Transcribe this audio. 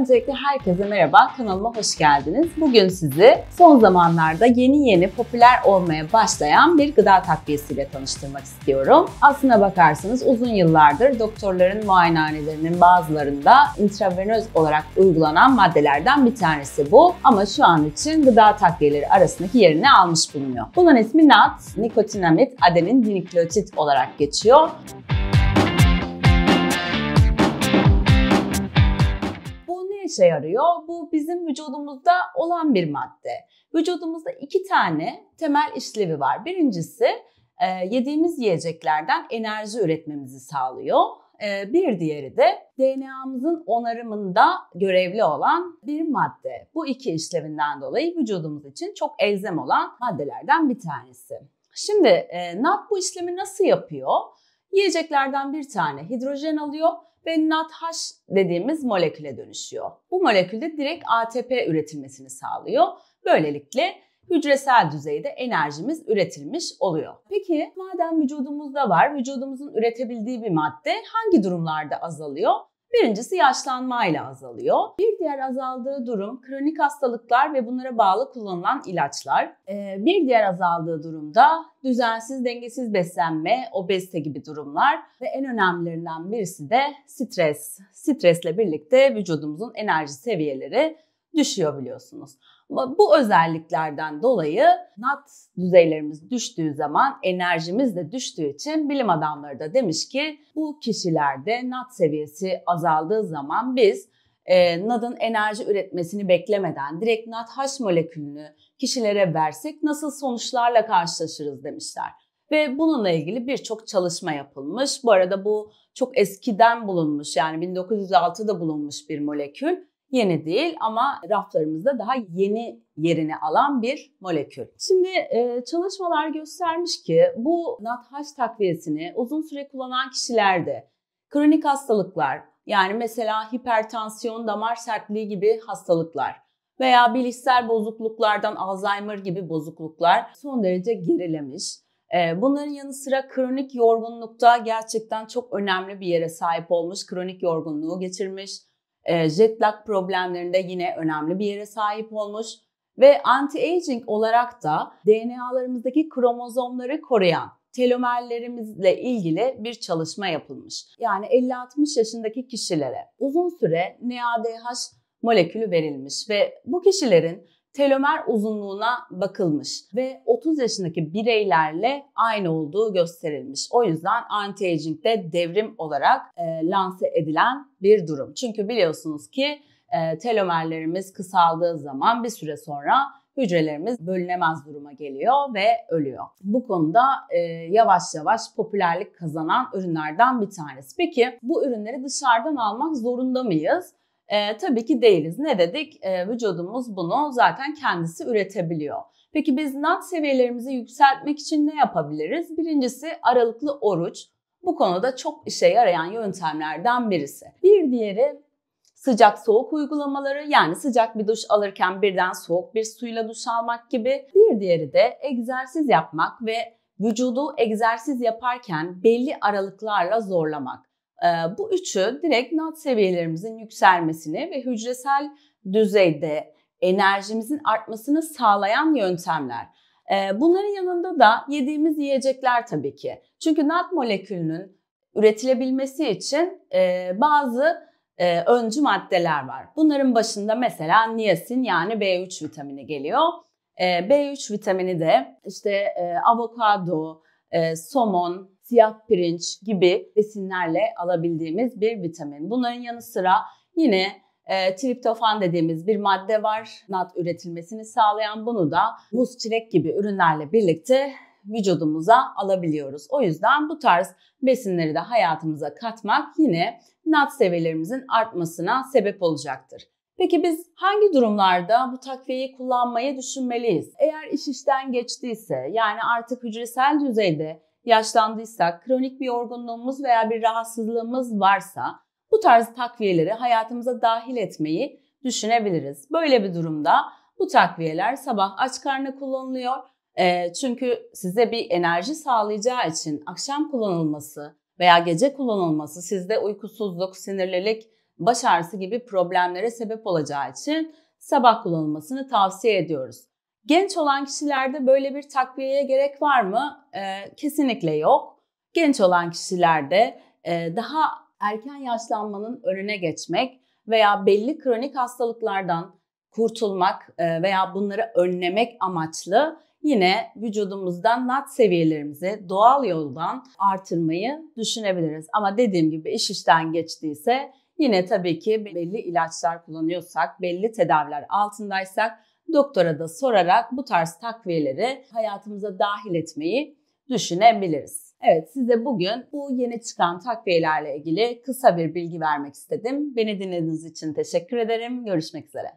Öncelikle herkese merhaba, kanalıma hoş geldiniz. Bugün sizi son zamanlarda yeni yeni popüler olmaya başlayan bir gıda takviyesiyle tanıştırmak istiyorum. Aslına bakarsanız uzun yıllardır doktorların muayenehanelerinin bazılarında intravenöz olarak uygulanan maddelerden bir tanesi bu. Ama şu an için gıda takviyeleri arasındaki yerini almış bulunuyor. Bunun ismi NAT, nikotinamid adenin diniklotit olarak geçiyor. işe yarıyor? Bu bizim vücudumuzda olan bir madde. Vücudumuzda iki tane temel işlevi var. Birincisi e, yediğimiz yiyeceklerden enerji üretmemizi sağlıyor. E, bir diğeri de DNA'mızın onarımında görevli olan bir madde. Bu iki işlevinden dolayı vücudumuz için çok elzem olan maddelerden bir tanesi. Şimdi e, NAD bu işlemi nasıl yapıyor? Yiyeceklerden bir tane hidrojen alıyor ve NADH dediğimiz moleküle dönüşüyor. Bu molekülde direkt ATP üretilmesini sağlıyor. Böylelikle hücresel düzeyde enerjimiz üretilmiş oluyor. Peki madem vücudumuzda var, vücudumuzun üretebildiği bir madde hangi durumlarda azalıyor? Birincisi yaşlanmayla azalıyor. Bir diğer azaldığı durum kronik hastalıklar ve bunlara bağlı kullanılan ilaçlar. Ee, bir diğer azaldığı durumda düzensiz, dengesiz beslenme, obezite gibi durumlar ve en önemlilerinden birisi de stres. Stresle birlikte vücudumuzun enerji seviyeleri düşüyor biliyorsunuz. Bu özelliklerden dolayı NAT düzeylerimiz düştüğü zaman enerjimiz de düştüğü için bilim adamları da demiş ki bu kişilerde NAT seviyesi azaldığı zaman biz e, NAD'ın enerji üretmesini beklemeden direkt haş molekülünü kişilere versek nasıl sonuçlarla karşılaşırız demişler. Ve bununla ilgili birçok çalışma yapılmış. Bu arada bu çok eskiden bulunmuş yani 1906'da bulunmuş bir molekül yeni değil ama raflarımızda daha yeni yerini alan bir molekül. Şimdi e, çalışmalar göstermiş ki bu NADH takviyesini uzun süre kullanan kişilerde kronik hastalıklar yani mesela hipertansiyon, damar sertliği gibi hastalıklar veya bilişsel bozukluklardan Alzheimer gibi bozukluklar son derece gerilemiş. E, bunların yanı sıra kronik yorgunlukta gerçekten çok önemli bir yere sahip olmuş, kronik yorgunluğu geçirmiş ee, jet lag problemlerinde yine önemli bir yere sahip olmuş ve anti-aging olarak da DNA'larımızdaki kromozomları koruyan telomerlerimizle ilgili bir çalışma yapılmış. Yani 50-60 yaşındaki kişilere uzun süre NADH molekülü verilmiş ve bu kişilerin telomer uzunluğuna bakılmış ve 30 yaşındaki bireylerle aynı olduğu gösterilmiş. O yüzden anti de devrim olarak e, lanse edilen bir durum. Çünkü biliyorsunuz ki e, telomerlerimiz kısaldığı zaman bir süre sonra hücrelerimiz bölünemez duruma geliyor ve ölüyor. Bu konuda e, yavaş yavaş popülerlik kazanan ürünlerden bir tanesi. Peki bu ürünleri dışarıdan almak zorunda mıyız? E, tabii ki değiliz. Ne dedik? E, vücudumuz bunu zaten kendisi üretebiliyor. Peki biz NAD seviyelerimizi yükseltmek için ne yapabiliriz? Birincisi aralıklı oruç. Bu konuda çok işe yarayan yöntemlerden birisi. Bir diğeri sıcak soğuk uygulamaları yani sıcak bir duş alırken birden soğuk bir suyla duş almak gibi. Bir diğeri de egzersiz yapmak ve vücudu egzersiz yaparken belli aralıklarla zorlamak. Ee, bu üçü direkt NAD seviyelerimizin yükselmesini ve hücresel düzeyde enerjimizin artmasını sağlayan yöntemler. Ee, bunların yanında da yediğimiz yiyecekler tabii ki. Çünkü NAD molekülünün üretilebilmesi için e, bazı e, öncü maddeler var. Bunların başında mesela niyasin yani B3 vitamini geliyor. Ee, B3 vitamini de işte e, avokado, somon, siyah pirinç gibi besinlerle alabildiğimiz bir vitamin. Bunların yanı sıra yine e, triptofan dediğimiz bir madde var. Nat üretilmesini sağlayan bunu da muz, çilek gibi ürünlerle birlikte vücudumuza alabiliyoruz. O yüzden bu tarz besinleri de hayatımıza katmak yine nat seviyelerimizin artmasına sebep olacaktır. Peki biz hangi durumlarda bu takviyeyi kullanmayı düşünmeliyiz? Eğer iş işten geçtiyse yani artık hücresel düzeyde yaşlandıysak, kronik bir yorgunluğumuz veya bir rahatsızlığımız varsa bu tarz takviyeleri hayatımıza dahil etmeyi düşünebiliriz. Böyle bir durumda bu takviyeler sabah aç karnı kullanılıyor. E, çünkü size bir enerji sağlayacağı için akşam kullanılması veya gece kullanılması sizde uykusuzluk, sinirlilik, baş ağrısı gibi problemlere sebep olacağı için sabah kullanılmasını tavsiye ediyoruz. Genç olan kişilerde böyle bir takviyeye gerek var mı? E, kesinlikle yok. Genç olan kişilerde e, daha erken yaşlanmanın önüne geçmek veya belli kronik hastalıklardan kurtulmak e, veya bunları önlemek amaçlı yine vücudumuzdan NAT seviyelerimizi doğal yoldan artırmayı düşünebiliriz. Ama dediğim gibi iş işten geçtiyse yine tabii ki belli ilaçlar kullanıyorsak, belli tedaviler altındaysak doktora da sorarak bu tarz takviyeleri hayatımıza dahil etmeyi düşünebiliriz. Evet size bugün bu yeni çıkan takviyelerle ilgili kısa bir bilgi vermek istedim. Beni dinlediğiniz için teşekkür ederim. Görüşmek üzere.